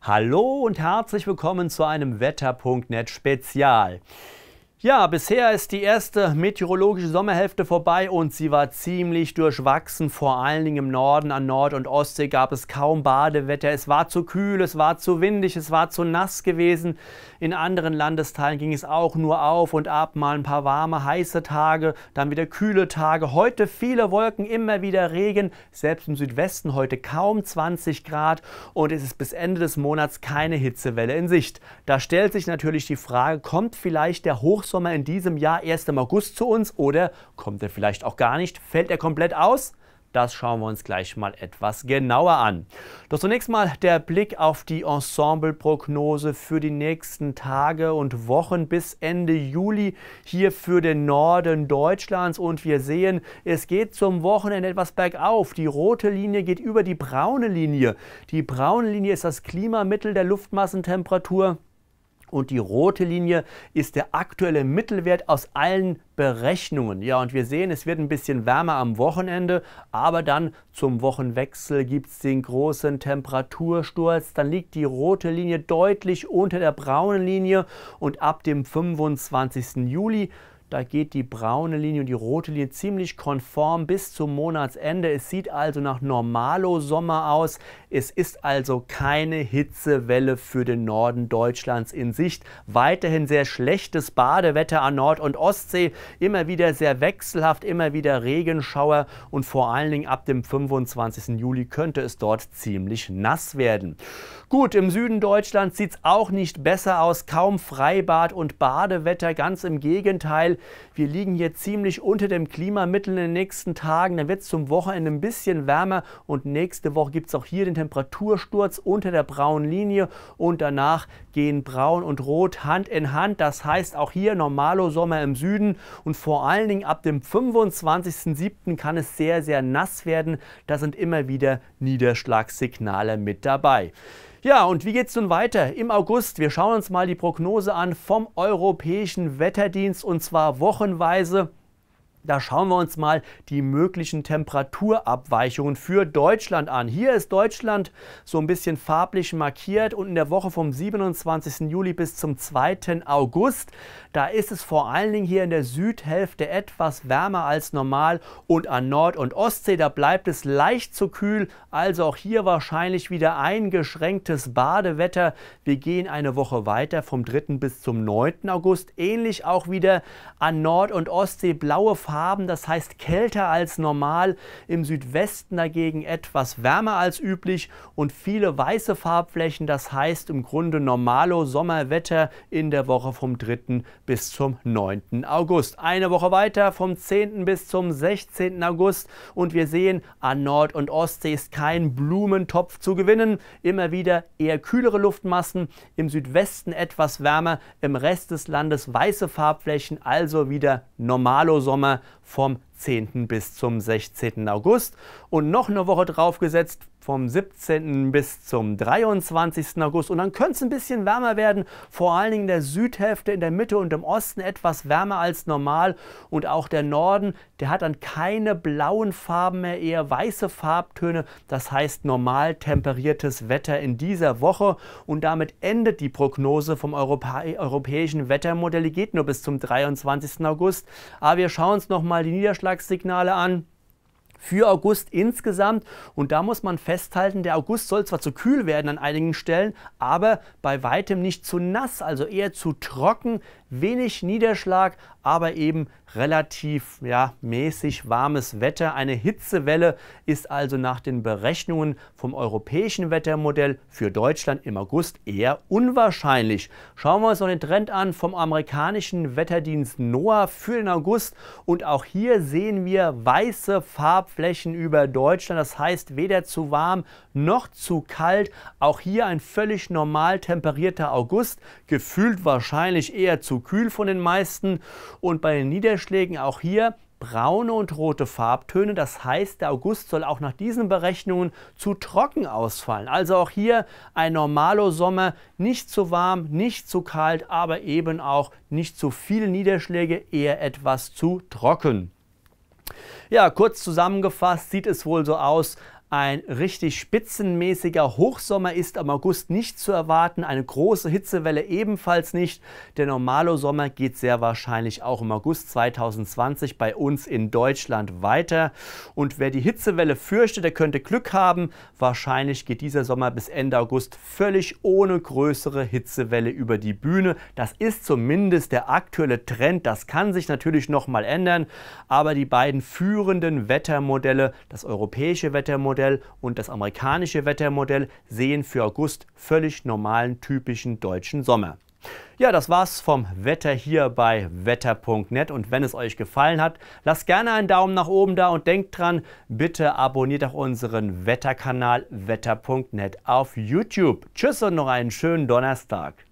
Hallo und herzlich willkommen zu einem Wetter.net Spezial. Ja, bisher ist die erste meteorologische Sommerhälfte vorbei und sie war ziemlich durchwachsen. Vor allen Dingen im Norden, an Nord- und Ostsee gab es kaum Badewetter. Es war zu kühl, es war zu windig, es war zu nass gewesen. In anderen Landesteilen ging es auch nur auf und ab, mal ein paar warme, heiße Tage, dann wieder kühle Tage. Heute viele Wolken, immer wieder Regen. Selbst im Südwesten heute kaum 20 Grad und es ist bis Ende des Monats keine Hitzewelle in Sicht. Da stellt sich natürlich die Frage, kommt vielleicht der Hoch Hochsommer in diesem Jahr erst im August zu uns oder kommt er vielleicht auch gar nicht? Fällt er komplett aus? Das schauen wir uns gleich mal etwas genauer an. Doch zunächst mal der Blick auf die Ensemble-Prognose für die nächsten Tage und Wochen bis Ende Juli hier für den Norden Deutschlands. Und wir sehen, es geht zum Wochenende etwas bergauf. Die rote Linie geht über die braune Linie. Die braune Linie ist das Klimamittel der Luftmassentemperatur. Und die rote Linie ist der aktuelle Mittelwert aus allen Berechnungen. Ja, und wir sehen, es wird ein bisschen wärmer am Wochenende, aber dann zum Wochenwechsel gibt es den großen Temperatursturz. Dann liegt die rote Linie deutlich unter der braunen Linie und ab dem 25. Juli da geht die braune Linie und die rote Linie ziemlich konform bis zum Monatsende. Es sieht also nach Normalo-Sommer aus. Es ist also keine Hitzewelle für den Norden Deutschlands in Sicht. Weiterhin sehr schlechtes Badewetter an Nord- und Ostsee. Immer wieder sehr wechselhaft, immer wieder Regenschauer. Und vor allen Dingen ab dem 25. Juli könnte es dort ziemlich nass werden. Gut, im Süden Deutschlands sieht es auch nicht besser aus. Kaum Freibad und Badewetter, ganz im Gegenteil. Wir liegen hier ziemlich unter dem Klimamittel in den nächsten Tagen. Dann wird es zum Wochenende ein bisschen wärmer und nächste Woche gibt es auch hier den Temperatursturz unter der braunen Linie und danach gehen braun und rot Hand in Hand. Das heißt auch hier normalo Sommer im Süden und vor allen Dingen ab dem 25.07. kann es sehr, sehr nass werden. Da sind immer wieder Niederschlagssignale mit dabei. Ja, und wie geht's nun weiter? Im August, wir schauen uns mal die Prognose an vom Europäischen Wetterdienst und zwar wochenweise. Da schauen wir uns mal die möglichen Temperaturabweichungen für Deutschland an. Hier ist Deutschland so ein bisschen farblich markiert und in der Woche vom 27. Juli bis zum 2. August, da ist es vor allen Dingen hier in der Südhälfte etwas wärmer als normal und an Nord- und Ostsee, da bleibt es leicht zu kühl, also auch hier wahrscheinlich wieder eingeschränktes Badewetter. Wir gehen eine Woche weiter vom 3. bis zum 9. August, ähnlich auch wieder an Nord- und Ostsee blaue Farbe haben, das heißt kälter als normal, im Südwesten dagegen etwas wärmer als üblich und viele weiße Farbflächen, das heißt im Grunde normalo Sommerwetter in der Woche vom 3. bis zum 9. August. Eine Woche weiter vom 10. bis zum 16. August und wir sehen, an Nord- und Ostsee ist kein Blumentopf zu gewinnen, immer wieder eher kühlere Luftmassen, im Südwesten etwas wärmer, im Rest des Landes weiße Farbflächen, also wieder normalo Sommer vom 10. bis zum 16. August und noch eine Woche draufgesetzt vom 17. bis zum 23. August. Und dann könnte es ein bisschen wärmer werden, vor allen Dingen in der Südhälfte, in der Mitte und im Osten etwas wärmer als normal. Und auch der Norden, der hat dann keine blauen Farben mehr, eher weiße Farbtöne. Das heißt normal temperiertes Wetter in dieser Woche. Und damit endet die Prognose vom Europä europäischen Wettermodell. Die geht nur bis zum 23. August. Aber wir schauen uns nochmal die Niederschlagssignale an für August insgesamt. Und da muss man festhalten, der August soll zwar zu kühl werden an einigen Stellen, aber bei weitem nicht zu nass, also eher zu trocken, wenig Niederschlag, aber eben relativ ja, mäßig warmes Wetter. Eine Hitzewelle ist also nach den Berechnungen vom europäischen Wettermodell für Deutschland im August eher unwahrscheinlich. Schauen wir uns noch den Trend an vom amerikanischen Wetterdienst NOAA für den August. Und auch hier sehen wir weiße Farbflächen über Deutschland. Das heißt weder zu warm noch zu kalt. Auch hier ein völlig normal temperierter August. Gefühlt wahrscheinlich eher zu kühl von den meisten. Und bei den Niederschlägen auch hier braune und rote Farbtöne. Das heißt, der August soll auch nach diesen Berechnungen zu trocken ausfallen. Also auch hier ein normaler Sommer, nicht zu warm, nicht zu kalt, aber eben auch nicht zu viele Niederschläge, eher etwas zu trocken. Ja, kurz zusammengefasst sieht es wohl so aus, ein richtig spitzenmäßiger Hochsommer ist am August nicht zu erwarten, eine große Hitzewelle ebenfalls nicht. Der normale Sommer geht sehr wahrscheinlich auch im August 2020 bei uns in Deutschland weiter. Und wer die Hitzewelle fürchtet, der könnte Glück haben. Wahrscheinlich geht dieser Sommer bis Ende August völlig ohne größere Hitzewelle über die Bühne. Das ist zumindest der aktuelle Trend. Das kann sich natürlich nochmal ändern. Aber die beiden führenden Wettermodelle, das europäische Wettermodell, Wettermodell und das amerikanische Wettermodell sehen für August völlig normalen typischen deutschen Sommer. Ja, das war's vom Wetter hier bei wetter.net und wenn es euch gefallen hat, lasst gerne einen Daumen nach oben da und denkt dran, bitte abonniert auch unseren Wetterkanal wetter.net auf YouTube. Tschüss und noch einen schönen Donnerstag.